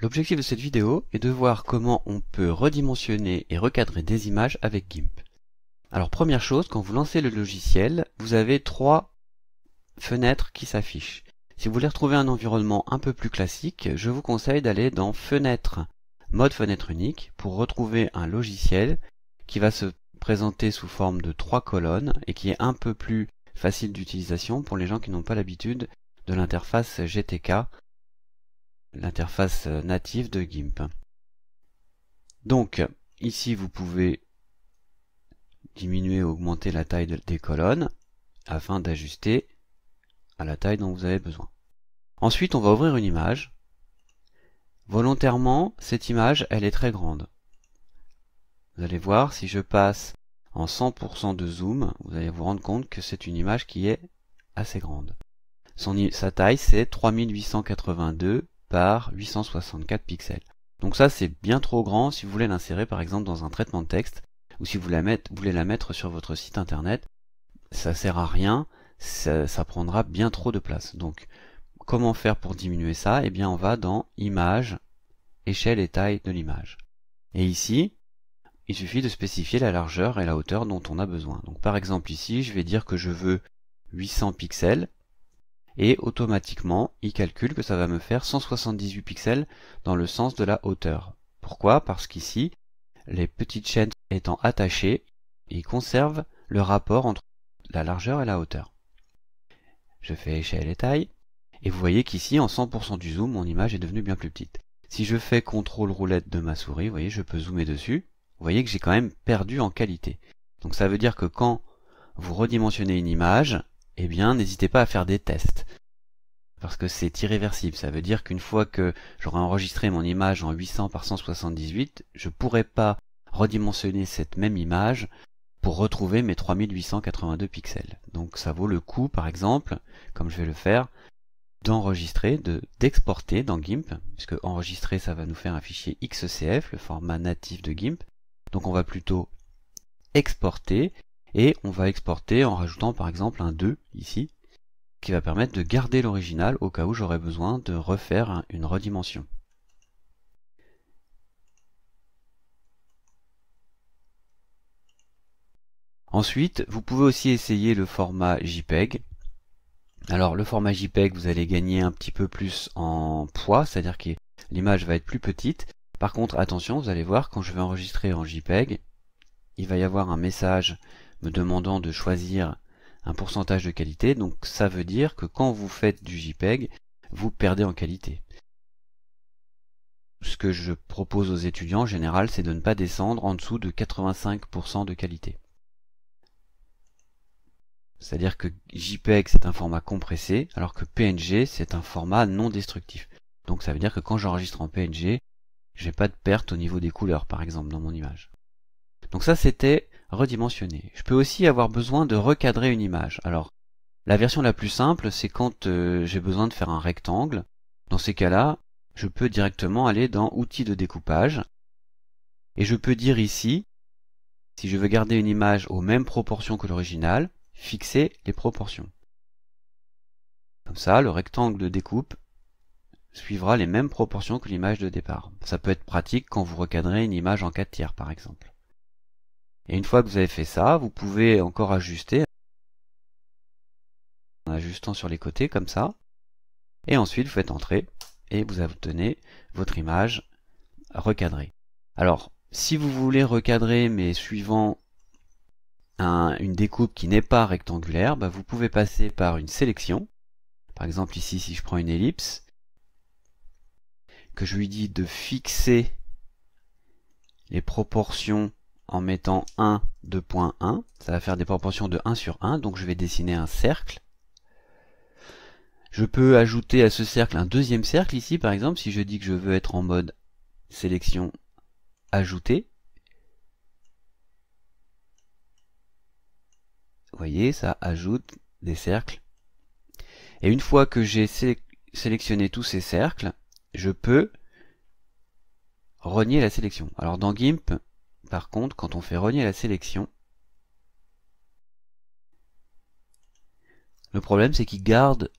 L'objectif de cette vidéo est de voir comment on peut redimensionner et recadrer des images avec GIMP. Alors première chose, quand vous lancez le logiciel, vous avez trois fenêtres qui s'affichent. Si vous voulez retrouver un environnement un peu plus classique, je vous conseille d'aller dans Fenêtre, mode fenêtre unique, pour retrouver un logiciel qui va se présenter sous forme de trois colonnes et qui est un peu plus facile d'utilisation pour les gens qui n'ont pas l'habitude de l'interface GTK l'interface euh, native de GIMP. Donc, ici, vous pouvez diminuer ou augmenter la taille des colonnes afin d'ajuster à la taille dont vous avez besoin. Ensuite, on va ouvrir une image. Volontairement, cette image, elle est très grande. Vous allez voir, si je passe en 100% de zoom, vous allez vous rendre compte que c'est une image qui est assez grande. Son, sa taille, c'est 3882 par 864 pixels. Donc ça c'est bien trop grand si vous voulez l'insérer par exemple dans un traitement de texte ou si vous, la voulez la mettre sur votre site internet, ça sert à rien, ça, ça prendra bien trop de place. Donc comment faire pour diminuer ça Eh bien on va dans Image, échelle et taille de l'image. Et ici, il suffit de spécifier la largeur et la hauteur dont on a besoin. Donc par exemple ici, je vais dire que je veux 800 pixels et automatiquement il calcule que ça va me faire 178 pixels dans le sens de la hauteur. Pourquoi Parce qu'ici, les petites chaînes étant attachées, ils conservent le rapport entre la largeur et la hauteur. Je fais échelle et taille, et vous voyez qu'ici, en 100% du zoom, mon image est devenue bien plus petite. Si je fais contrôle roulette de ma souris, vous voyez, je peux zoomer dessus, vous voyez que j'ai quand même perdu en qualité. Donc ça veut dire que quand vous redimensionnez une image, eh bien n'hésitez pas à faire des tests. Parce que c'est irréversible, ça veut dire qu'une fois que j'aurai enregistré mon image en 800 par 178, je ne pourrai pas redimensionner cette même image pour retrouver mes 3882 pixels. Donc ça vaut le coup, par exemple, comme je vais le faire, d'enregistrer, d'exporter dans GIMP, puisque enregistrer ça va nous faire un fichier XCF, le format natif de GIMP. Donc on va plutôt exporter et on va exporter en rajoutant par exemple un 2 ici, qui va permettre de garder l'original au cas où j'aurais besoin de refaire une redimension. Ensuite, vous pouvez aussi essayer le format JPEG. Alors le format JPEG, vous allez gagner un petit peu plus en poids, c'est-à-dire que l'image va être plus petite. Par contre, attention, vous allez voir, quand je vais enregistrer en JPEG, il va y avoir un message me demandant de choisir un pourcentage de qualité. Donc ça veut dire que quand vous faites du JPEG, vous perdez en qualité. Ce que je propose aux étudiants en général, c'est de ne pas descendre en dessous de 85% de qualité. C'est-à-dire que JPEG c'est un format compressé, alors que PNG c'est un format non destructif. Donc ça veut dire que quand j'enregistre en PNG, j'ai pas de perte au niveau des couleurs par exemple dans mon image. Donc ça c'était redimensionner. Je peux aussi avoir besoin de recadrer une image. Alors, la version la plus simple, c'est quand euh, j'ai besoin de faire un rectangle. Dans ces cas-là, je peux directement aller dans Outils de découpage. Et je peux dire ici, si je veux garder une image aux mêmes proportions que l'original, fixer les proportions. Comme ça, le rectangle de découpe suivra les mêmes proportions que l'image de départ. Ça peut être pratique quand vous recadrez une image en 4 tiers, par exemple. Et une fois que vous avez fait ça, vous pouvez encore ajuster en ajustant sur les côtés comme ça. Et ensuite, vous faites entrer et vous obtenez votre image recadrée. Alors, si vous voulez recadrer mais suivant une découpe qui n'est pas rectangulaire, bah, vous pouvez passer par une sélection. Par exemple ici, si je prends une ellipse, que je lui dis de fixer les proportions en mettant 1, 2.1. Ça va faire des proportions de 1 sur 1, donc je vais dessiner un cercle. Je peux ajouter à ce cercle un deuxième cercle ici, par exemple, si je dis que je veux être en mode sélection ajouter. Vous voyez, ça ajoute des cercles. Et une fois que j'ai sélectionné tous ces cercles, je peux renier la sélection. Alors dans GIMP, par contre, quand on fait renier la sélection, le problème c'est qu'il garde,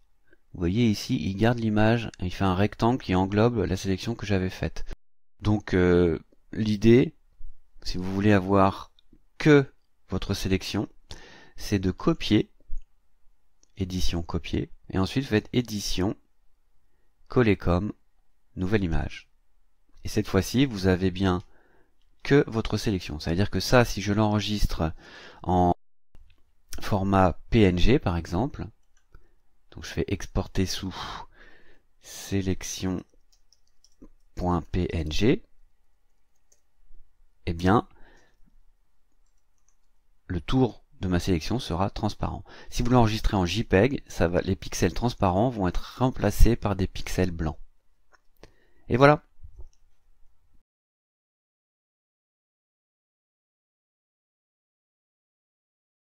vous voyez ici, il garde l'image, il fait un rectangle qui englobe la sélection que j'avais faite. Donc euh, l'idée, si vous voulez avoir que votre sélection, c'est de copier, édition copier, et ensuite vous faites édition, coller comme, nouvelle image. Et cette fois-ci, vous avez bien votre sélection. Ça veut dire que ça, si je l'enregistre en format PNG par exemple, donc je fais exporter sous sélection.png, et eh bien, le tour de ma sélection sera transparent. Si vous l'enregistrez en JPEG, ça va, les pixels transparents vont être remplacés par des pixels blancs. Et voilà